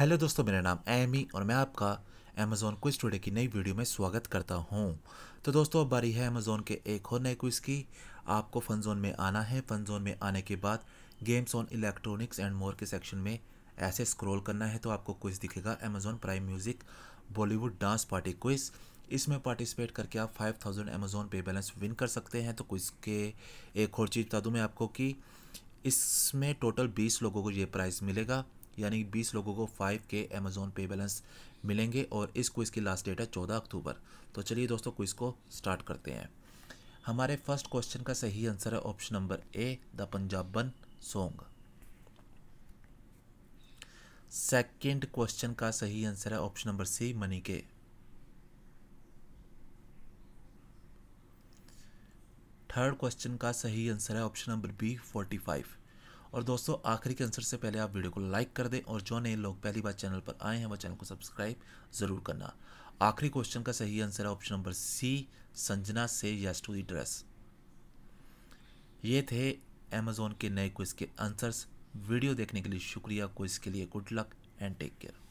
hello दोस्तों मेरा नाम एमी और मैं आपका अमेजोन क्विज टुडे की नई वीडियो में स्वागत करता हूं तो दोस्तों अब बारी है अमेज़ोन के एक और नए क्विज की आपको फन जोन में आना है फन जोन में आने के बाद games on electronics and more के सेक्शन में ऐसे स्क्रॉल करना है तो आपको क्विज दिखेगा Amazon prime music Bollywood dance party quiz इसमें पार्टिसिपेट करके आप 5000 thousand Amazon pay balance win कर सकते हैं तो क्विज़ के एक और चीज़ बता दूँ मैं आपको कि इसमें टोटल 20 लोगों को ये प्राइज़ मिलेगा यानी बीस लोगों को फाइव के अमेज़ोन पे बैलेंस मिलेंगे और इस क्विज़ की लास्ट डेट है चौदह अक्टूबर तो चलिए दोस्तों क्विज़ को स्टार्ट करते हैं हमारे फर्स्ट क्वेश्चन का सही आंसर है option number A the Punjaban song second question का सही आंसर है ऑप्शन नंबर सी मनी के थर्ड क्वेश्चन का सही आंसर है option number B forty five और दोस्तों आखिरी के आंसर से पहले आप वीडियो को लाइक कर दें और जो नए लोग पहली बार चैनल पर आए हैं वह चैनल को सब्सक्राइब ज़रूर करना आखिरी क्वेश्चन का सही आंसर है ऑप्शन नंबर सी संजना से यस टू दी ड्रेस ये थे अमेजोन के नए क्विज के आंसर्स वीडियो देखने के लिए शुक्रिया क्विज के लिए good luck and take care